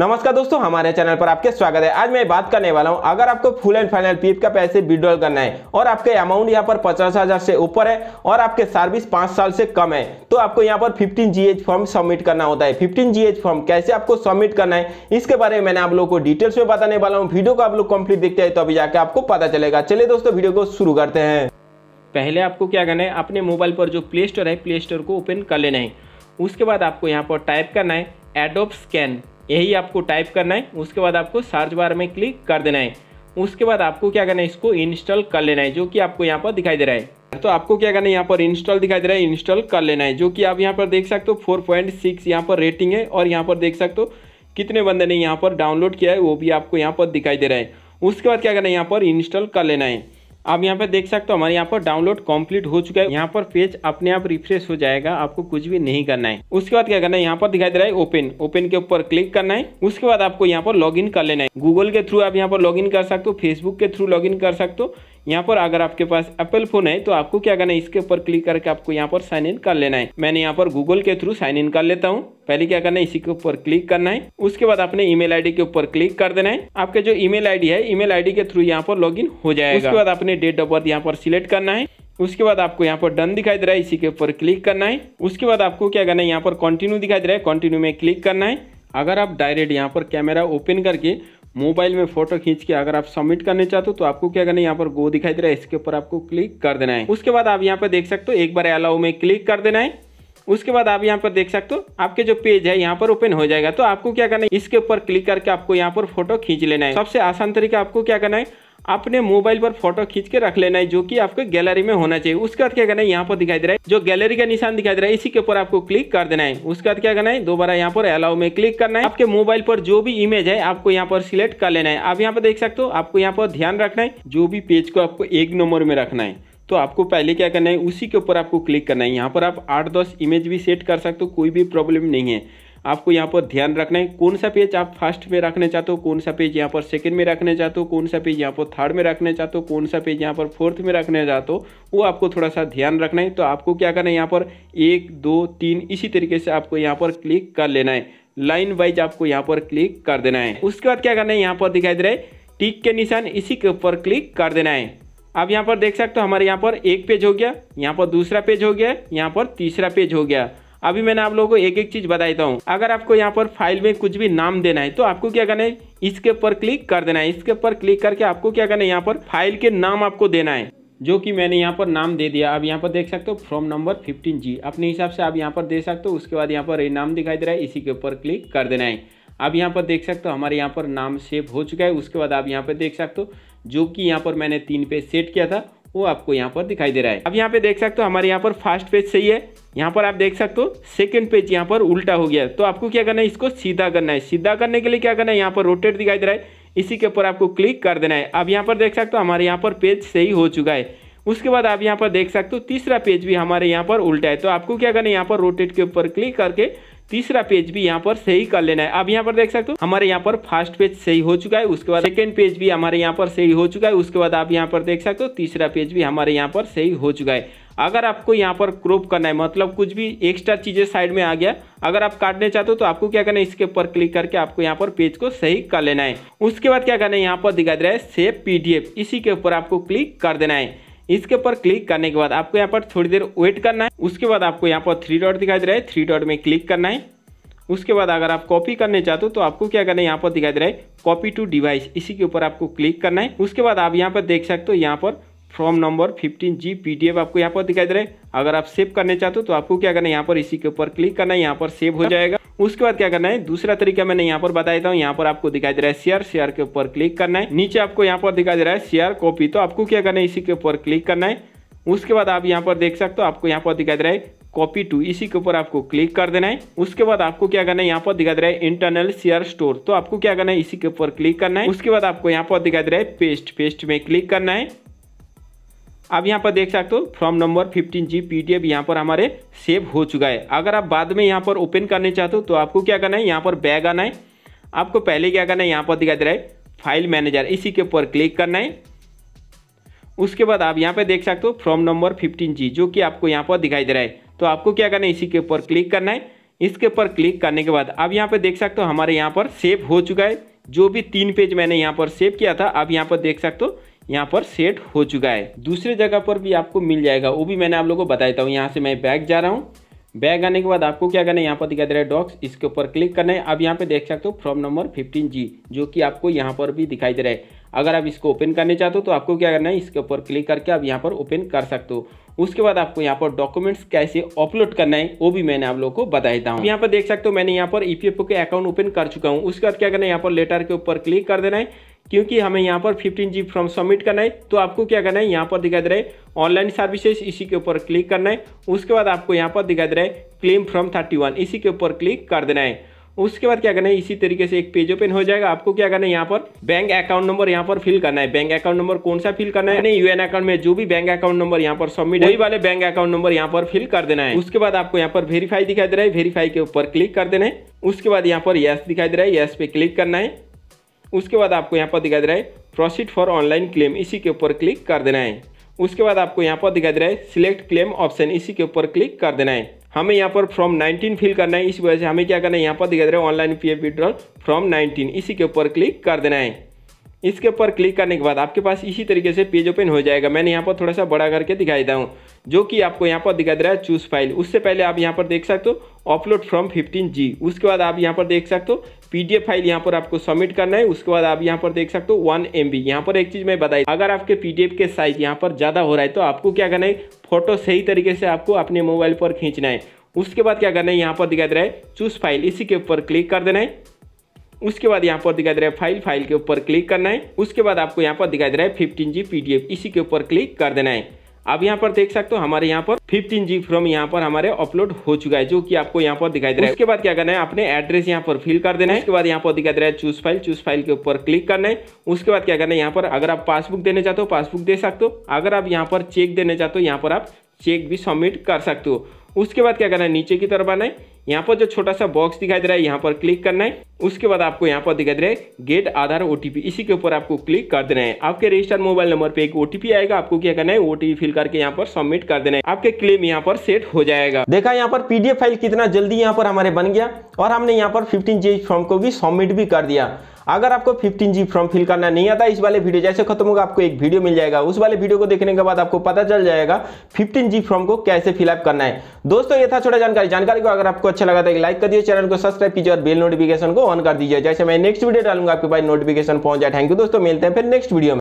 नमस्कार दोस्तों हमारे चैनल पर आपके स्वागत है आज मैं बात करने वाला हूं अगर आपको फुल एंड फाइनल पीएफ का पैसे विड्रॉल करना है और आपके अमाउंट यहां पर पचास हजार से ऊपर है और आपके सर्विस पांच साल से कम है तो आपको यहां पर 15 जीएच फॉर्म सबमिट करना होता है 15 जीएच फॉर्म कैसे आपको सबमिट करना है इसके बारे में मैंने आप लोग को डिटेल्स में बताने वाला हूँ वीडियो को आप लोग कम्प्लीट देखते हैं तो अभी जाकर आपको पता चलेगा चलिए दोस्तों वीडियो को शुरू करते हैं पहले आपको क्या करना है अपने मोबाइल पर जो प्ले स्टोर है प्ले स्टोर को ओपन कर लेना है उसके बाद आपको यहाँ पर टाइप करना है एडोप स्कैन यही आपको टाइप करना है उसके बाद आपको सर्च बार में क्लिक कर देना है उसके बाद आपको क्या करना है इसको इंस्टॉल कर लेना है जो कि आपको यहाँ पर दिखाई दे रहा है तो आपको क्या करना है यहाँ पर इंस्टॉल दिखाई दे रहा है इंस्टॉल कर लेना है जो कि आप यहाँ पर देख सकते हो फोर पॉइंट सिक्स यहाँ पर रेटिंग है और यहाँ पर देख सकते हो कितने बंदे ने यहाँ पर डाउनलोड किया है वो भी आपको यहाँ पर दिखाई दे रहा है उसके बाद क्या करना है यहाँ पर इंस्टॉल कर लेना है आप यहाँ पर देख सकते हो हमारे यहाँ पर डाउनलोड कंप्लीट हो चुका है यहाँ पर पेज अपने आप रिफ्रेश हो जाएगा आपको कुछ भी नहीं करना है उसके बाद क्या करना है यहाँ पर दिखाई दे रहा है ओपन ओपन के ऊपर क्लिक करना है उसके बाद आपको यहाँ पर लॉग कर लेना है गूगल के थ्रू आप यहाँ पर लॉग कर सकते हो फेसबुक के थ्रू लॉग कर सकते हो यहाँ पर अगर आपके पास एप्पल फोन है तो आपको क्या करना है इसके ऊपर क्लिक करके आपको यहाँ पर साइन इन कर लेना है मैंने यहाँ पर गूगल के थ्रू साइन इन कर लेता हूँ पहले क्या करना है इसी के ऊपर क्लिक करना है उसके बाद अपने ईमेल आईडी के ऊपर क्लिक कर देना है आपके जो ईमेल आईडी है ईमेल आईडी के थ्रू यहाँ पर लॉगिन हो जाएगा उसके बाद आपने डेट ऑफ बर्थ यहाँ पर सिलेक्ट करना है उसके बाद आपको यहाँ पर डन दिखाई दे रहा है इसी के ऊपर क्लिक करना है उसके बाद आपको क्या करना है यहाँ पर कंटिन्यू दिखाई दे रहा है कंटिन्यू में क्लिक करना है अगर आप डायरेक्ट यहाँ पर कैमरा ओपन करके मोबाइल में फोटो खींच के अगर आप सबमिट करने चाहते हो तो आपको क्या करना है यहाँ पर गो दिखाई दे रहा है इसके ऊपर आपको क्लिक कर देना है उसके बाद आप यहाँ पर देख सकते हो एक बार अलाउ में क्लिक कर देना है उसके बाद आप यहाँ पर देख सकते हो आपके जो पेज है यहाँ पर ओपन हो जाएगा तो आपको क्या करना है इसके ऊपर क्लिक करके आपको यहाँ पर फोटो खींच लेना है सबसे आसान तरीका आपको क्या करना है अपने मोबाइल पर फोटो खींच के रख लेना है जो कि आपके गैलरी में होना चाहिए उसके बाद क्या करना है यहाँ पर दिखाई दे रहा है जो गैलरी का निशान दिखाई दे रहा है इसी के ऊपर आपको क्लिक कर देना है उसके बाद क्या करना है दोबारा यहाँ पर अलाउ में क्लिक करना है आपके मोबाइल पर जो भी इमेज है आपको यहाँ पर सिलेक्ट कर लेना है आप यहाँ पर देख सकते हो आपको यहाँ पर ध्यान रखना है जो भी पेज को आपको एक नंबर में रखना है तो आपको पहले क्या करना है उसी के ऊपर आपको क्लिक करना है यहाँ पर आप आठ दस इमेज भी सेट कर सकते हो कोई भी प्रॉब्लम नहीं है आपको यहाँ पर ध्यान रखना है कौन सा पेज आप फर्स्ट में रखना चाहते हो कौन सा पेज यहाँ पर सेकंड में रखना चाहते हो कौन सा पेज यहाँ पर थर्ड में रखना चाहते हो कौन सा पेज यहाँ पर फोर्थ में रखना चाहते हो वो आपको थोड़ा सा ध्यान रखना है तो आपको क्या करना है यहाँ पर एक दो तीन इसी तरीके से आपको यहाँ पर क्लिक कर लेना है लाइन वाइज आपको यहाँ पर क्लिक कर देना है उसके बाद क्या करना है यहाँ पर दिखाई दे रहा है टिक के निशान इसी के ऊपर क्लिक कर देना है आप यहाँ पर देख सकते हो हमारे यहाँ पर एक पेज हो गया यहाँ पर दूसरा पेज हो गया यहाँ पर तीसरा पेज हो गया अभी मैंने आप लोगों को एक एक चीज़ बता देता हूँ अगर आपको यहाँ पर फाइल में कुछ भी नाम देना है तो आपको क्या करना है इसके ऊपर क्लिक कर देना है इसके ऊपर क्लिक करके आपको क्या करना है यहाँ पर फाइल के नाम आपको देना है जो कि मैंने यहाँ पर नाम दे दिया अब यहाँ पर देख सकते हो फ्रॉम नंबर 15G अपने हिसाब से आप यहाँ पर दे सकते हो उसके बाद यहाँ पर नाम दिखाई दे रहा है इसी के ऊपर क्लिक कर देना है अब यहाँ पर देख सकते हो हमारे यहाँ पर नाम सेव हो चुका है उसके बाद आप यहाँ पर देख सकते हो जो कि यहाँ पर मैंने तीन पे सेट किया था वो आपको यहाँ पर दिखाई दे रहा है अब यहाँ पे देख सकते हो हमारे यहाँ पर फर्स्ट पेज सही है यहाँ पर आप देख सकते हो सेकंड पेज यहाँ पर उल्टा हो गया तो आपको क्या करना है इसको सीधा करना है सीधा करने के लिए क्या करना है यहाँ पर रोटेट दिखाई दे रहा है इसी के ऊपर आपको क्लिक कर देना है अब यहाँ पर देख सकते हो हमारे यहाँ पर पेज सही हो चुका है उसके बाद आप यहाँ पर देख सकते हो तीसरा पेज भी हमारे यहाँ पर उल्टा है तो आपको क्या करना है यहाँ पर रोटेट के ऊपर क्लिक करके तीसरा पेज भी यहाँ पर सही कर लेना है आप यहाँ पर देख सकते हो हमारे यहाँ पर फर्स्ट पेज सही हो चुका है उसके बाद सेकेंड पेज भी हमारे यहाँ पर सही हो चुका है उसके बाद आप यहाँ पर देख सकते हो तीसरा पेज भी हमारे यहाँ पर सही हो चुका है अगर आपको यहाँ पर क्रॉप करना है मतलब कुछ भी एक्स्ट्रा चीज़ें साइड में आ गया अगर आप काटने चाहते हो तो आपको क्या करना है इसके ऊपर क्लिक करके आपको यहाँ पर पेज को सही कर लेना है उसके बाद क्या करना है यहाँ पर दिखा दे रहा है सेव पीडीएफ इसी के ऊपर आपको क्लिक कर देना है इसके ऊपर क्लिक करने के बाद आपको यहाँ पर थोड़ी देर वेट करना है उसके बाद आपको यहाँ पर थ्री डॉट दिखाई दे रहा है थ्री डॉट में क्लिक करना है उसके बाद अगर आप कॉपी करने चाहते हो तो आपको क्या करना है यहाँ पर दिखाई दे रहा है कॉपी टू डिवाइस इसी के ऊपर आपको क्लिक करना है उसके बाद आप यहाँ पर देख सकते हो यहाँ पर form number fifteen G F आपको यहाँ पर दिखाई दे रहा है अगर आप सेव करने चाहते हो तो आपको क्या करना है यहाँ पर इसी के ऊपर क्लिक करना है यहाँ पर सेव हो जाएगा उसके बाद क्या करना है दूसरा तरीका मैंने यहाँ पर बताया था यहाँ पर आपको दिखाई दे रहा है शेयर शेयर के ऊपर क्लिक करना है नीचे आपको यहाँ पर दिखाई दे रहा है शेयर कॉपी तो आपको क्या करना है इसी के ऊपर क्लिक करना है उसके बाद आप यहाँ पर देख सकते हो आपको यहाँ पर दिखाई दे रहा है कॉपी टू इसी के ऊपर आपको क्लिक कर देना है उसके बाद आपको क्या करना है यहाँ पर दिखाई दे रहा है इंटरनल शेयर स्टोर तो आपको क्या करना है इसी के ऊपर क्लिक करना है उसके बाद आपको यहाँ पर दिखाई दे रहा है पेस्ट पेस्ट में क्लिक करना है अब यहाँ पर देख सकते हो from number 15 G P D यहाँ पर हमारे सेव हो चुका है अगर आप बाद में यहाँ पर ओपन करने चाहते हो तो आपको क्या करना है यहाँ पर बैग आना है आपको पहले क्या करना है यहाँ पर दिखाई दे रहा है फाइल मैनेजर इसी के ऊपर क्लिक करना है उसके बाद आप यहाँ पर देख सकते हो फ्रॉम नंबर फिफ्टीन जी जो कि आपको यहाँ पर दिखाई दे रहा है तो आपको क्या करना है इसी के ऊपर क्लिक करना है इसके ऊपर क्लिक करने के बाद अब यहाँ पर देख सकते हो हमारे यहाँ पर सेव हो चुका है जो भी तीन पेज मैंने यहाँ पर सेव किया था अब यहाँ पर देख सकते हो यहाँ पर सेट हो चुका है दूसरे जगह पर भी आपको मिल जाएगा वो भी मैंने आप लोगों को बता देता हूँ यहाँ से मैं बैग जा रहा हूँ बैग आने के बाद आपको क्या करना है यहाँ पर दिखा दे रहा है डॉक्स इसके ऊपर क्लिक करना है आप यहाँ पे देख सकते हो फॉर्म नंबर जी जो कि आपको यहाँ पर भी दिखाई दे रहा है अगर आप इसको ओपन करने चाहते हो तो आपको क्या करना है इसके ऊपर क्लिक करके आप यहाँ पर ओपन कर सकते हो उसके बाद आपको यहाँ पर डॉक्यूमेंट्स कैसे अपलोड करना है वो भी मैंने आप लोगों को बताया था हूँ यहाँ पर देख सकते हो मैंने यहाँ पर ई के अकाउंट ओपन कर चुका हूँ उसके बाद क्या करना है यहाँ पर लेटर के ऊपर क्लिक कर देना है क्योंकि हमें यहाँ पर फिफ्टीन जी फॉर्म सबमिट करना है तो आपको क्या करना है यहाँ पर दिखाई दे रहा है ऑनलाइन सर्विसेज इसी के ऊपर क्लिक करना है उसके बाद आपको यहाँ पर दिखाई दे रहा है क्लेम फ्रॉम वन इसी के ऊपर क्लिक कर देना है उसके बाद क्या करना है इसी तरीके से एक पेज ओपन हो जाएगा आपको क्या करना है यहाँ पर बैंक अकाउंट नंबर यहाँ पर फिल करना है बैंक अकाउंट नंबर कौन सा फिल करना है यूएन अकाउंट में जो भी बैंक अकाउंट नंबर यहाँ पर सबमिट वही वाले बैंक अकाउंट नंबर यहाँ पर फिल कर देना है उसके बाद आपको यहाँ पर वेरीफाई दिखाई दे रहा है वेरीफाई के ऊपर क्लिक कर देना है उसके बाद यहाँ पर यस दिखाई दे रहा है यस पे क्लिक करना है उसके बाद आपको यहाँ पर दिखाई दे रहा है प्रोसीड फॉर ऑनलाइन क्लेम इसी के ऊपर क्लिक कर देना है उसके बाद आपको यहाँ पर दिखाई दे रहा है सिलेक्ट क्लेम ऑप्शन इसी के ऊपर क्लिक कर देना है हमें यहाँ पर फॉर्म 19 फिल करना है इस वजह से हमें क्या करना है यहाँ पर दिखाई दे रहा है online P F withdrawal form 19 इसी के ऊपर क्लिक कर देना है इसके ऊपर क्लिक करने के बाद आपके पास इसी तरीके से पेज ओपन हो जाएगा मैंने यहाँ पर थोड़ा सा बड़ा करके दिखाई दे जो कि आपको यहाँ पर दिखाई दे रहा है चूज फाइल उससे पहले आप यहाँ पर देख सकते हो अपलोड फ्रॉम फिफ्टीन जी उसके बाद आप यहाँ पर देख सकते हो पीडीएफ फाइल यहाँ पर आपको सबमिट करना है उसके बाद आप यहाँ पर देख सकते हो वन एम बी यहाँ पर एक चीज़ मैं बताई अगर आपके पीडीएफ के साइज यहाँ पर ज़्यादा हो रहा है तो आपको क्या करना है फोटो सही तरीके से आपको अपने मोबाइल पर खींचना है उसके बाद क्या करना है यहाँ पर दिखाई दे रहा है चूज फाइल इसी के ऊपर क्लिक कर देना है उसके बाद यहाँ पर दिखाई दे रहा है फाइल फाइल के ऊपर क्लिक करना है उसके बाद आपको यहाँ पर दिखाई दे रहा है फिफ्टीन जी इसी के ऊपर क्लिक कर देना है अब यहाँ पर देख सकते हो हमारे यहाँ पर फिफ्टीन जी फ्रॉम यहाँ पर हमारे अपलोड हो चुका है जो कि आपको यहाँ पर दिखाई दे रहा है उसके बाद क्या करना है अपने एड्रेस यहाँ पर फिल कर देना है उसके बाद यहाँ पर दिखाई दे रहा है चूज फाइल चूज फाइल के ऊपर क्लिक करना है उसके बाद क्या करना है यहाँ पर अगर आप पासबुक देने चाहते हो पासबुक दे सकते हो अगर आप यहाँ पर चेक देने चाहते हो यहाँ पर आप चेक भी सबमिट कर सकते हो उसके बाद क्या करना है नीचे की तरफ आना है यहाँ पर जो छोटा सा बॉक्स दिखाई दे रहा है यहाँ पर क्लिक करना है उसके बाद आपको यहाँ पर दिखाई दे रहा है गेट आधार ओटीपी इसी के ऊपर आपको क्लिक कर देना है आपके रजिस्टर मोबाइल नंबर पे एक ओटीपी आएगा आपको क्या करना है ओटीपी फिल करके यहाँ पर सबमिट कर देना है आपके क्लेम यहाँ पर सेट हो जाएगा देखा यहाँ पर पीडीएफ फाइल कितना जल्दी यहाँ पर हमारे बन गया और हमने यहाँ पर फिफ्टीन जी फॉर्म को भी सबमिट भी कर दिया अगर आपको फिफ्टीन जी फॉर्म फिल करना नहीं आता इस वाले वीडियो जैसे खत्म होगा आपको एक वीडियो मिल जाएगा उस वाले वीडियो को देखने के बाद आपको पता चल जाएगा फिफ्टीन जी फॉर्म को कैसे फिलअप करना है दोस्तों ये था छोटा जानकारी जानकारी को अगर आपको अच्छा लगा तो लाइक कर दिए चैनल को सब्सक्राइब कीजिए और बेल नोटिफिकेशन को ऑन कर दीजिए जैसे मैं नेक्स्ट वीडियो डालूंगा आपके पास नोटिफिकेशन पहुंच जाए थैंक यू दोस्तों मिलते हैं फिर नेक्स्ट वीडियो में